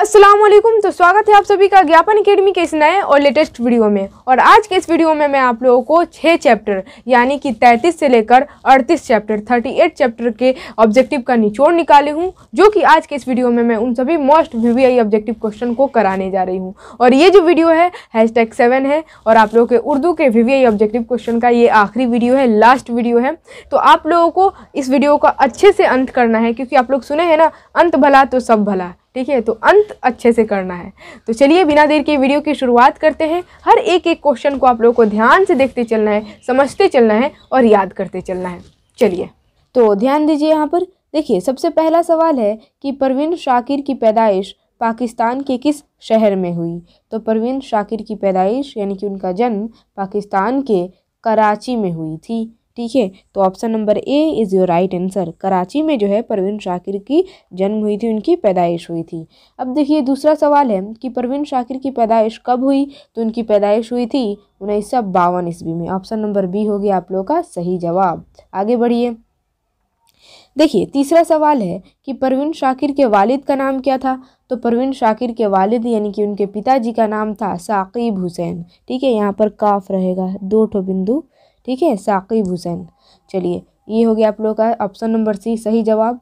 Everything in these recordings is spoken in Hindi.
अस्सलाम वालेकुम तो स्वागत है आप सभी का ज्ञापन अकेडमी के इस नए और लेटेस्ट वीडियो में और आज के इस वीडियो में मैं आप लोगों को छः चैप्टर यानी कि 33 से लेकर 38 चैप्टर 38 चैप्टर के ऑब्जेक्टिव का निचोड़ निकाले हूँ जो कि आज के इस वीडियो में मैं उन सभी most V V objective question को कराने जा रही हूँ और ये जो वीडियो है हैश सेवन है और आप लोगों के उर्दू के वी ऑब्जेक्टिव क्वेश्चन का ये आखिरी वीडियो है लास्ट वीडियो है तो आप लोगों को इस वीडियो का अच्छे से अंत करना है क्योंकि आप लोग सुने हैं ना अंत भला तो सब भला है ठीक है तो अंत अच्छे से करना है तो चलिए बिना देर के वीडियो की शुरुआत करते हैं हर एक एक क्वेश्चन को आप लोगों को ध्यान से देखते चलना है समझते चलना है और याद करते चलना है चलिए तो ध्यान दीजिए यहाँ पर देखिए सबसे पहला सवाल है कि परवीन शाकिर की पैदाइश पाकिस्तान के किस शहर में हुई तो परवीन शाकिर की पैदाइश यानी कि उनका जन्म पाकिस्तान के कराची में हुई थी ठीक है तो option number A is your right answer Karachi में जो है परवीन शाकिर की जन्म हुई थी उनकी पैदाइश हुई थी अब देखिए दूसरा सवाल है कि परवीन शाकिर की पैदाइश कब हुई तो उनकी पैदाइश हुई थी उन्नीस सौ बावन ईस्वी में ऑप्शन नंबर बी हो गया आप लोगों का सही जवाब आगे बढ़िए देखिए तीसरा सवाल है कि परवीन शाकिर के वालिद का नाम क्या था तो परवीन शाकिर के वालिद यानी कि उनके पिताजी का नाम था साकिब हुसैन ठीक है यहाँ पर काफ रहेगा दो ठो बिंदु ठीक है साकिब हुसैन चलिए ये हो गया आप लोगों का ऑप्शन नंबर सी सही जवाब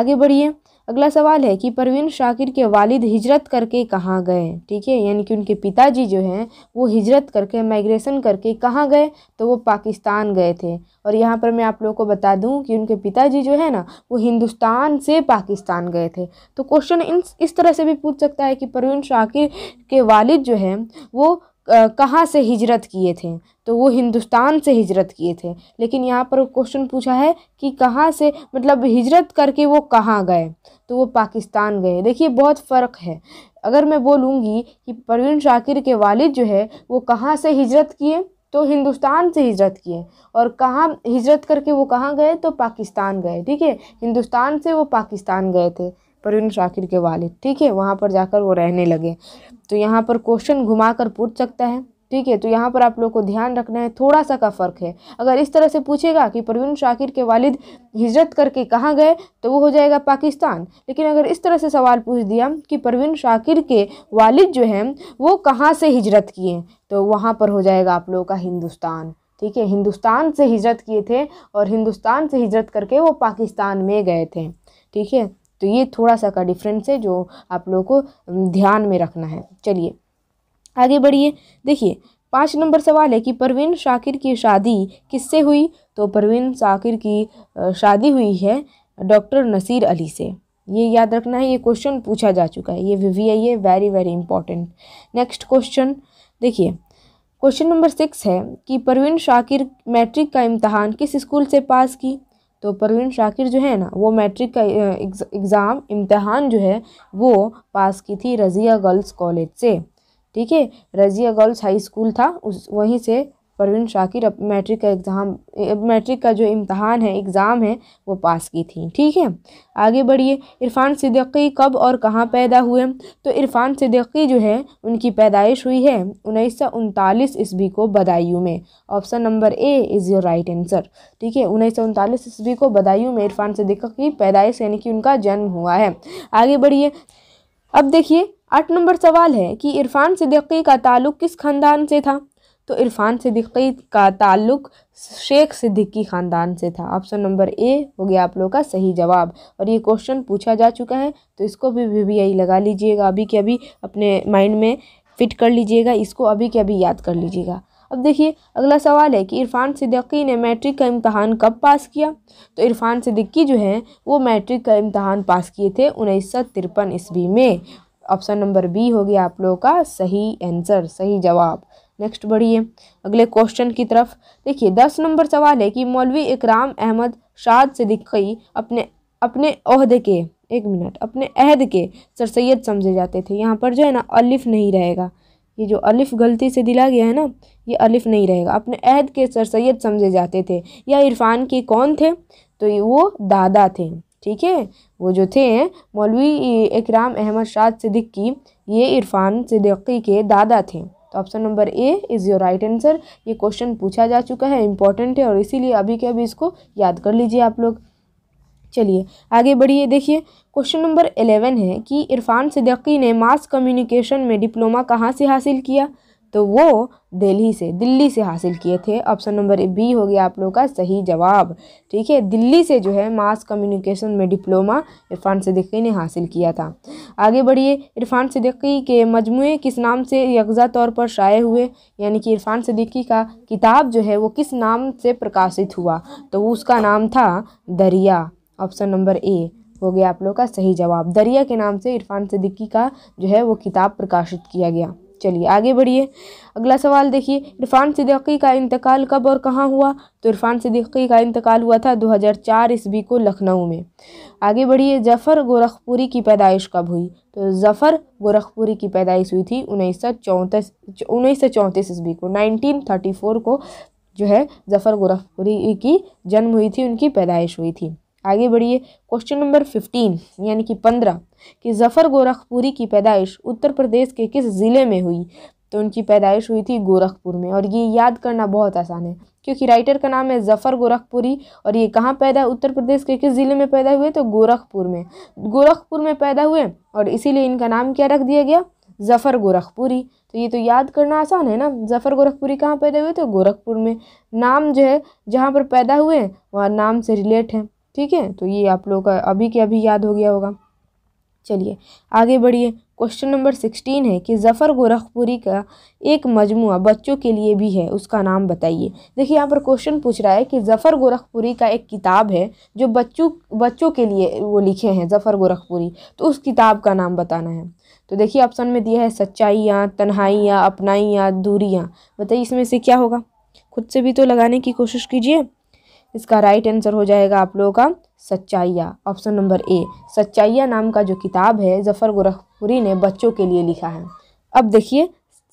आगे बढ़िए अगला सवाल है कि परवीन शाकिर के वालिद हिजरत करके कहाँ गए ठीक है यानी कि उनके पिताजी जो हैं वो हिजरत करके माइग्रेशन करके कहाँ गए तो वो पाकिस्तान गए थे और यहाँ पर मैं आप लोगों को बता दूँ कि उनके पिताजी जो है ना वो हिंदुस्तान से पाकिस्तान गए थे तो क्वेश्चन इन इस तरह से भी पूछ सकता है कि परवीन शाकिर के वालिद जो हैं वो कहाँ से हिजरत किए थे तो वो हिंदुस्तान से हिजरत किए थे लेकिन यहाँ पर क्वेश्चन पूछा है कि कहाँ से मतलब हिजरत करके वो कहाँ गए तो वो पाकिस्तान गए देखिए बहुत फ़र्क है अगर मैं बोलूँगी कि परवीन शाकिर के वालिद जो है वो कहाँ से हिजरत किए तो हिंदुस्तान से हिजरत किए और कहाँ हिजरत करके वो कहाँ गए तो पाकिस्तान गए ठीक है हिंदुस्तान से वो पाकिस्तान गए थे परवीन शाकिर के वालिद ठीक है वहाँ पर जाकर वो रहने लगे तो यहाँ पर क्वेश्चन घुमा कर पूछ सकता है ठीक है तो यहाँ पर आप लोग को ध्यान रखना है थोड़ा सा का फ़र्क है अगर इस तरह से पूछेगा कि परवीन शाकिर के वालिद हिजरत करके कहाँ गए तो वो हो जाएगा पाकिस्तान लेकिन अगर इस तरह से सवाल पूछ दिया कि परवीन शाकिर के वालिद जो हैं वो कहाँ से हिजरत किए तो वहाँ पर हो जाएगा आप लोगों का हिंदुस्तान ठीक है हिंदुस्तान से हिजरत किए थे और हिंदुस्तान से हिजरत करके वो पाकिस्तान में गए थे ठीक है तो ये थोड़ा सा का डिफरेंस है जो आप लोगों को ध्यान में रखना है चलिए आगे बढ़िए देखिए पाँच नंबर सवाल है कि परवीन शाकिर की शादी किससे हुई तो परवीन शाकिर की शादी हुई है डॉक्टर नसीर अली से ये याद रखना है ये क्वेश्चन पूछा जा चुका है ये वी आई है very very important next question देखिए क्वेश्चन नंबर सिक्स है कि परवीन शाकिर मैट्रिक का इम्तहान किस स्कूल से पास की तो परवीन शाकिर जो है ना वो मैट्रिक का एग्ज़ाम इम्तहान जो है वो पास की थी रज़िया गर्ल्स कॉलेज से ठीक है रज़िया गर्ल्स हाई स्कूल था उस वहीं से परवीन शाकिर मैट्रिक का एग्ज़ाम मैट्रिक का जो इम्तहान है एग्ज़ाम है वो पास की थी ठीक है आगे बढ़िए इरफान सिद्दीकी कब और कहाँ पैदा हुए तो इरफान सिद्दीकी जो है उनकी पैदाइश हुई है उन्नीस सौ उनतालीस ईस्वी को बदायूं में option number A is your right answer ठीक है उन्नीस सौ उनतालीस ईस्वी को बदायूं में इरफान सिद्दीकी की पैदाइश यानी कि उनका जन्म हुआ है आगे बढ़िए अब देखिए आठ नंबर सवाल है कि इरफान सिद्दीकी का ताल्लुक किस ख़ानदान से था तो इरफान सिद्दीकी का ताल्लुक शेख सिद्दीकी ख़ानदान से था ऑप्शन नंबर ए हो गया आप लोग का सही जवाब और ये क्वेश्चन पूछा जा चुका है तो इसको भी वी वी लगा लीजिएगा अभी के अभी अपने माइंड में फिट कर लीजिएगा इसको अभी के अभी याद कर लीजिएगा अब देखिए अगला सवाल है कि इरफान सिद्दीकी ने मैट्रिक का इम्तहान कब पास किया तो इरफान सिद्दीकी जो है वो मैट्रिक का इम्तहान पास किए थे उन्नीस सौ तिरपन ईस्वी में ऑप्शन नंबर बी हो गया आप लोगों का सही आंसर सही जवाब नेक्स्ट बढ़िए अगले क्वेश्चन की तरफ देखिए दस नंबर सवाल है कि मौलवी इकराम अहमद शाद दिखाई अपने अपने अहद के एक मिनट अपने अहद के सर सैद समझे जाते थे यहाँ पर जो है ना अलिफ नहीं रहेगा ये जो अलिफ गलती से दिला गया है ना ये अलिफ नहीं रहेगा अपने अहद के सर सैद समझे जाते थे या इरफान के कौन थे तो वो दादा थे ठीक है वो जो थे मौलवी इकराम अहमद शाद सिद्दीकी ये इरफान सिद्दीकी के दादा थे तो option number A is your right answer ये क्वेश्चन पूछा जा चुका है इंपॉर्टेंट है और इसीलिए अभी के अभी इसको याद कर लीजिए आप लोग चलिए आगे बढ़िए देखिए क्वेश्चन नंबर एलेवन है कि इरफान सिद्दीकी ने मास कम्युनिकेशन में डिप्लोमा कहाँ से हासिल किया तो वो दिल्ली से दिल्ली से हासिल किए थे ऑप्शन नंबर बी हो गया आप लोगों का सही जवाब ठीक है दिल्ली से जो है मास कम्युनिकेशन में डिप्लोमा इरफान सिद्दीकी ने हासिल किया था आगे बढ़िए इरफान सिद्दीकी के मजमू किस नाम से यकजा तौर पर शाये हुए यानी कि इरफान सदीकी का किताब जो है वो किस नाम से प्रकाशित हुआ तो उसका नाम था दरिया ऑप्शन नंबर ए हो गया आप लोग का सही जवाब दरिया के नाम से इरफान सदीकी का जो है वो किताब प्रकाशित किया गया चलिए आगे बढ़िए अगला सवाल देखिए इरफान सिद्दीकी का इंतकाल कब और कहाँ हुआ तो इरफान सिद्दीकी का इंतकाल हुआ था 2004 ईस्वी को लखनऊ में आगे बढ़िए जफ़र गोरखपुरी की पैदाइश कब हुई तो जफ़र गोरखपुरी की पैदाइश हुई थी उन्नीस सौ चौंतीस उन्नीस सौ चौंतीस ईस्वी को 1934 को जो है जफ़र गोरखपुरी की जन्म हुई थी उनकी पैदाइश हुई थी आगे बढ़िए क्वेश्चन नंबर फिफ्टीन यानी कि पंद्रह कि जफ़र गोरखपुरी की पैदाइश उत्तर प्रदेश के किस ज़िले में हुई तो उनकी पैदाइश हुई थी गोरखपुर में और ये याद करना बहुत आसान है क्योंकि राइटर का नाम है जफ़र गोरखपुरी और ये कहाँ पैदा उत्तर प्रदेश के किस ज़िले में पैदा हुए तो गोरखपुर में गोरखपुर में पैदा हुए और इसीलिए इनका नाम क्या रख दिया गया जफ़र गोरखपुरी तो ये तो याद करना आसान है ना जफ़र गोरखपुरी कहाँ पैदा हुए तो गोरखपुर में नाम जो है जहाँ पर पैदा हुए हैं वहाँ नाम से रिलेट है ठीक है तो ये आप लोगों का अभी के अभी याद हो गया होगा चलिए आगे बढ़िए क्वेश्चन नंबर सिक्सटीन है कि जफ़र गोरखपुरी का एक मजमु बच्चों के लिए भी है उसका नाम बताइए देखिए यहाँ पर क्वेश्चन पूछ रहा है कि जफ़र गोरखपुरी का एक किताब है जो बच्चों बच्चों के लिए वो लिखे हैं जफ़र गोरखपुरी तो उस किताब का नाम बताना है तो देखिए ऑप्शन में दिया है सच्चाइयाँ तन्हाइयाँ अपनाइयाँ दूरियाँ बताइए इसमें से क्या होगा खुद से भी तो लगाने की कोशिश कीजिए इसका राइट आंसर हो जाएगा आप लोगों का सच्चाइया ऑप्शन नंबर ए सच्चाइया नाम का जो किताब है जफ़र गोरखपुरी ने बच्चों के लिए लिखा है अब देखिए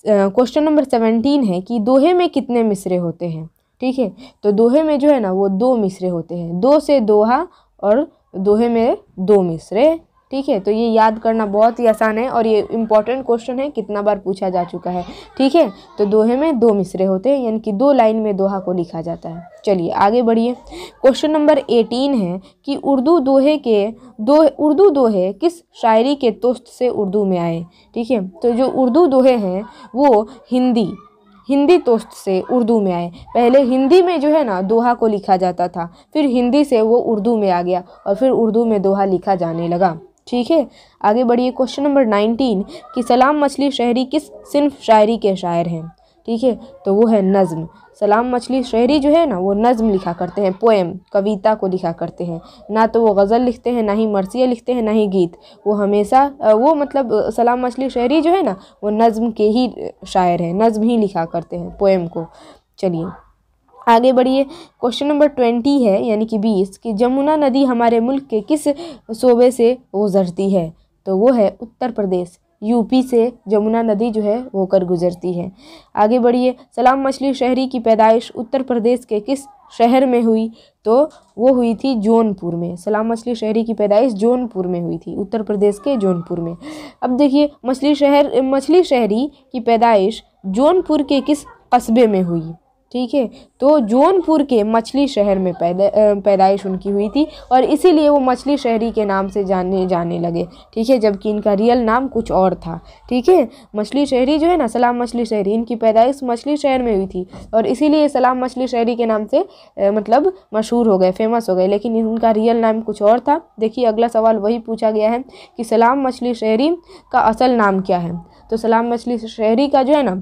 क्वेश्चन नंबर सेवेंटीन है कि दोहे में कितने मिसरे होते हैं ठीक है तो दोहे में जो है ना वो दो मिसरे होते हैं दो से दोहा और दोहे में दो मिसरे ठीक है तो ये याद करना बहुत ही आसान है और ये इंपॉर्टेंट क्वेश्चन है कितना बार पूछा जा चुका है ठीक है तो दोहे में दो मिसरे होते हैं यानी कि दो लाइन में दोहा को लिखा जाता है चलिए आगे बढ़िए क्वेश्चन नंबर एटीन है कि उर्दू दोहे के दो उर्दू दोहे किस शायरी के तोस्त से उर्दू में आए ठीक है तो जो उर्दू दोहे हैं वो हिंदी हिंदी तोस्त से उर्दू में आए पहले हिंदी में जो है ना दोहा को लिखा जाता था फिर हिंदी से वो उर्दू में आ गया और फिर उर्दू में दोहा लिखा जाने लगा ठीक है आगे बढ़िए क्वेश्चन नंबर नाइनटीन कि सलाम मछली शहरी किस सिर्फ शायरी के शायर हैं ठीक है तो वो है नज़म सलाम मछली शहरी जो है ना वो नज़म लिखा करते हैं पोएम कविता को लिखा करते हैं ना तो वो गज़ल लिखते हैं ना ही मरसिया लिखते हैं ना ही गीत वो हमेशा वो मतलब सलाम मछली शहरी जो है ना वो नज़म के ही शायर हैं नज़म ही लिखा करते हैं पोएम को चलिए आगे बढ़िए क्वेश्चन नंबर ट्वेंटी है यानी कि बीस कि जमुना नदी हमारे मुल्क के किस सूबे से गुजरती है तो वो है उत्तर प्रदेश यूपी से जमुना नदी जो है होकर गुजरती है आगे बढ़िए सलाम मछली शहरी की पैदाइश उत्तर प्रदेश के किस शहर में हुई तो वो हुई थी जौनपुर में सलाम मछली शहरी की पैदाइश जौनपुर में हुई थी उत्तर प्रदेश के जौनपुर में अब देखिए मछली शहर मछली शहरी की पैदाइश जौनपुर के किस कस्बे में हुई ठीक है तो जौनपुर के मछली शहर में पैदा पैदाइश उनकी हुई थी और इसीलिए वो मछली शहरी के नाम से जाने जाने लगे ठीक है जबकि इनका रियल नाम कुछ और था ठीक है मछली शहरी जो है ना सलाम मछली शहरी इनकी पैदाइश मछली शहर में हुई थी और इसीलिए सलाम मछली शहरी के नाम से आ, मतलब मशहूर हो गए फेमस हो गए लेकिन इनका रियल नाम कुछ और था देखिए अगला सवाल वही पूछा गया है कि सलाम मछली शहरी का असल नाम क्या है तो सलाम मछली शहरी का जो है ना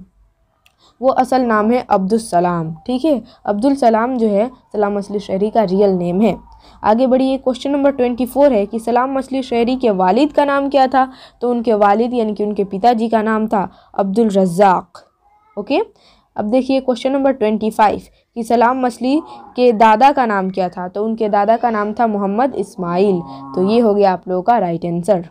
वो असल नाम है अब्दुलसलाम ठीक है अब्दुलसलाम जो है सलाम मछली शहरी का रियल नेम है आगे बढ़िए क्वेश्चन नंबर ट्वेंटी फोर है कि सलाम मछली शहरी के वालिद का नाम क्या था तो उनके वालिद यानी कि उनके पिताजी का नाम था अब्दुल रज़ाक ओके अब देखिए क्वेश्चन नंबर ट्वेंटी फाइव कि सलाम मछली के दादा का नाम क्या था तो उनके दादा का नाम था मोहम्मद इस्माइल तो ये हो गया आप लोगों का राइट आंसर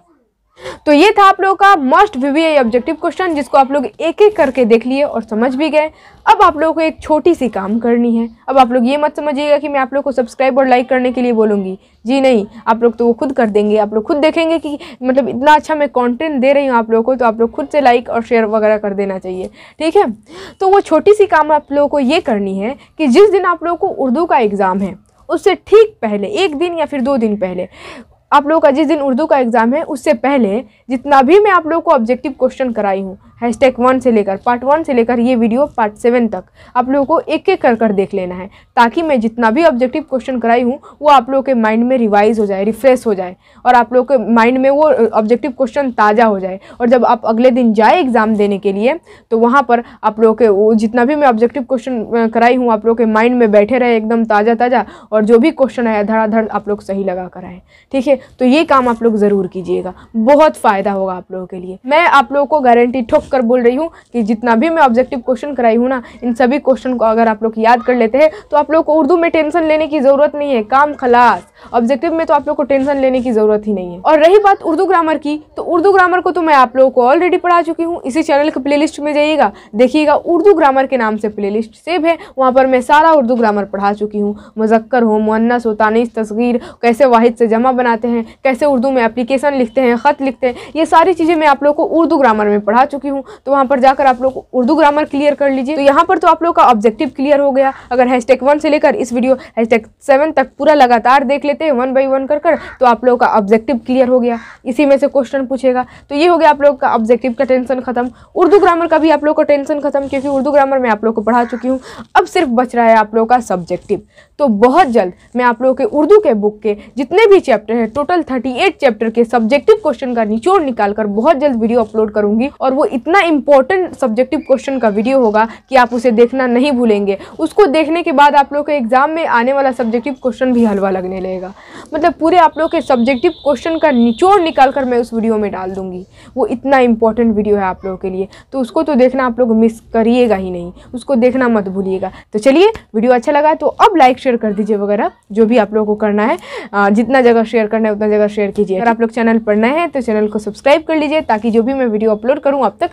तो ये था आप लोगों का मोस्ट वीवीआई ऑब्जेक्टिव क्वेश्चन जिसको आप लोग एक एक करके देख लिए और समझ भी गए अब आप लोगों को एक छोटी सी काम करनी है अब आप लोग ये मत समझिएगा कि मैं आप लोग को सब्सक्राइब और लाइक करने के लिए बोलूँगी जी नहीं आप लोग तो वो खुद कर देंगे आप लोग खुद देखेंगे कि मतलब इतना अच्छा मैं कॉन्टेंट दे रही हूँ आप लोगों को तो आप लोग खुद से लाइक और शेयर वगैरह कर देना चाहिए ठीक है तो वो छोटी सी काम आप लोगों को ये करनी है कि जिस दिन आप लोगों को उर्दू का एग्ज़ाम है उससे ठीक पहले एक दिन या फिर दो दिन पहले आप लोगों का जिस दिन उर्दू का एग्ज़ाम है उससे पहले जितना भी मैं आप लोगों को ऑब्जेक्टिव क्वेश्चन कराई हूँ हैशटैग वन से लेकर पार्ट वन से लेकर ये वीडियो पार्ट सेवन तक आप लोगों को एक एक कर कर देख लेना है ताकि मैं जितना भी ऑब्जेक्टिव क्वेश्चन कराई हूँ वो आप लोगों के माइंड में रिवाइज हो जाए रिफ्रेश हो जाए और आप लोगों के माइंड में वो ऑब्जेक्टिव क्वेश्चन ताज़ा हो जाए और जब आप अगले दिन जाए एग्ज़ाम देने के लिए तो वहाँ पर आप लोगों के वो जितना भी मैं ऑब्जेक्टिव क्वेश्चन कराई हूँ आप लोग के माइंड में बैठे रहे एकदम ताज़ा ताज़ा और जो भी क्वेश्चन आया धड़ाधड़ आप लोग सही लगा कर आए ठीक है तो ये काम आप लोग ज़रूर कीजिएगा बहुत फ़ायदा होगा आप लोगों के लिए मैं आप लोगों को गारंटी ठोक कर बोल रही हूँ कि जितना भी मैं ऑब्जेक्टिव क्वेश्चन कराई हूँ ना इन सभी क्वेश्चन को अगर आप लोग याद कर लेते हैं तो आप लोग को उर्दू में टेंशन लेने की ज़रूरत नहीं है काम खलास ऑब्जेक्टिव में तो आप लोग को टेंशन लेने की ज़रूरत ही नहीं है और रही बात उर्दू ग्रामर की तो उर्दू ग्रामर को तो मैं आप लोगों को ऑलरेडी पढ़ा चुकी हूँ इसी चैनल के प्ले में जाइएगा देखिएगा उर्दू ग्रामर के नाम से लिस्ट सेव है वहाँ पर मैं सारा उर्दू ग्रामर पढ़ा चुकी हूँ मुजक्कर हो मुन्नस हो तानीस तस्गीर कैसे वाहिद से जमा बनाते हैं कैसे उर्दू में अप्लीकेशन लिखते हैं ख़त लिखते हैं ये सारी चीज़ें मैं आप लोग को उर्दू ग्रामर में पढ़ा चुकी हूँ हूँ तो वहाँ पर जाकर आप लोग उर्दू ग्रामर क्लियर कर लीजिए तो यहाँ पर तो आप लोग का ऑब्जेक्टिव क्लियर हो गया अगर हैश टैग से लेकर इस वीडियो हैश टैग तक पूरा लगातार देख लेते हैं वन बाई वन कर कर तो आप लोगों का ऑब्जेक्टिव क्लियर हो गया इसी में से क्वेश्चन पूछेगा तो ये हो गया आप लोग का ऑब्जेक्टिव का टेंशन खत्म उर्दू ग्रामर का भी आप लोग का टेंशन खत्म क्योंकि उर्दू ग्रामर मैं आप लोग को पढ़ा चुकी हूँ अब सिर्फ बच रहा है आप लोगों का सब्जेक्टिव तो बहुत जल्द मैं आप लोगों के उर्दू के बुक के जितने भी चैप्टर हैं टोटल थर्टी एट चैप्टर के सब्जेक्टिव क्वेश्चन का निचोड़ निकाल कर बहुत जल्द वीडियो अपलोड करूंगी और वो इतना इंपॉर्टेंट सब्जेक्टिव क्वेश्चन का वीडियो होगा कि आप उसे देखना नहीं भूलेंगे उसको देखने के बाद आप लोग के एग्ज़ाम में आने वाला सब्जेक्टिव क्वेश्चन भी हलवा लगने लगेगा मतलब पूरे आप लोग के सब्जेक्टिव क्वेश्चन का निचोड़ निकाल कर मैं उस वीडियो में डाल दूंगी वो इतना इंपॉर्टेंट वीडियो है आप लोगों के लिए तो उसको तो देखना आप लोग मिस करिएगा ही नहीं उसको देखना मत भूलिएगा तो चलिए वीडियो अच्छा लगा तो अब लाइक शेयर कर दीजिए वगैरह जो भी आप लोगों को करना है जितना जगह शेयर करना है उतना जगह शेयर कीजिए अगर आप लोग चैनल पढ़ना है तो चैनल को सब्सक्राइब कर लीजिए ताकि जो भी मैं वीडियो अपलोड करूँ अब तक